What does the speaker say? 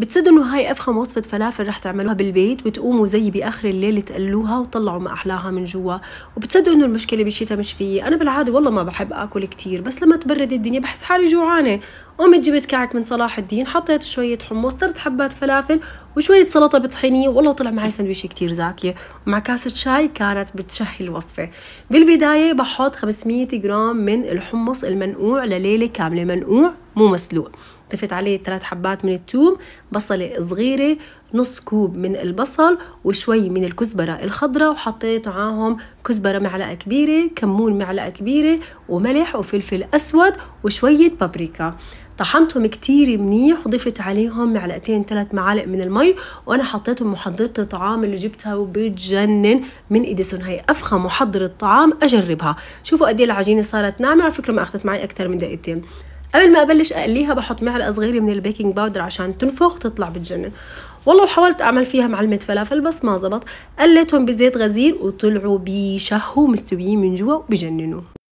بتصدوا انه هاي افخم وصفه فلافل رح تعملوها بالبيت وتقوموا زي باخر الليل تقلوها وتطلعوا ما احلاها من جوا وبتصدقوا انه المشكله بالشتاء مش فيي انا بالعاده والله ما بحب اكل كتير بس لما تبرد الدنيا بحس حالي جوعانه قمت جبت كعك من صلاح الدين حطيت شويه حمص ثلاث حبات فلافل وشويه سلطه بطحينيه والله طلع معي سندويشه كتير زاكيه ومع كاسه شاي كانت بتشهي الوصفه بالبدايه بحط 500 جرام من الحمص المنقوع لليله كامله منقوع مو مسلوق ضفت عليه ثلاث حبات من الثوم بصلة صغيرة نص كوب من البصل وشوي من الكزبرة الخضراء وحطيت معاهم كزبرة معلقة كبيرة كمون معلقة كبيرة وملح وفلفل أسود وشوية بابريكا طحنتهم كتير منيح وضفت عليهم معلقتين ثلاث معالق من المي وانا حطيتهم محضرة الطعام اللي جبتها وبتجنن من اديسون هي افخم محضرة طعام اجربها شوفوا قد إيه العجينة صارت ناعمة على فكرة ما اخذت معي اكثر من دقيقتين قبل ما ابلش اقليها بحط معلقه صغيره من البيكنج باودر عشان تنفخ تطلع بتجنن والله وحاولت اعمل فيها معلمه فلافل بس ما زبط قليتهم بزيت غزير وطلعوا بيشهوا مستويين من جوا وبجننوا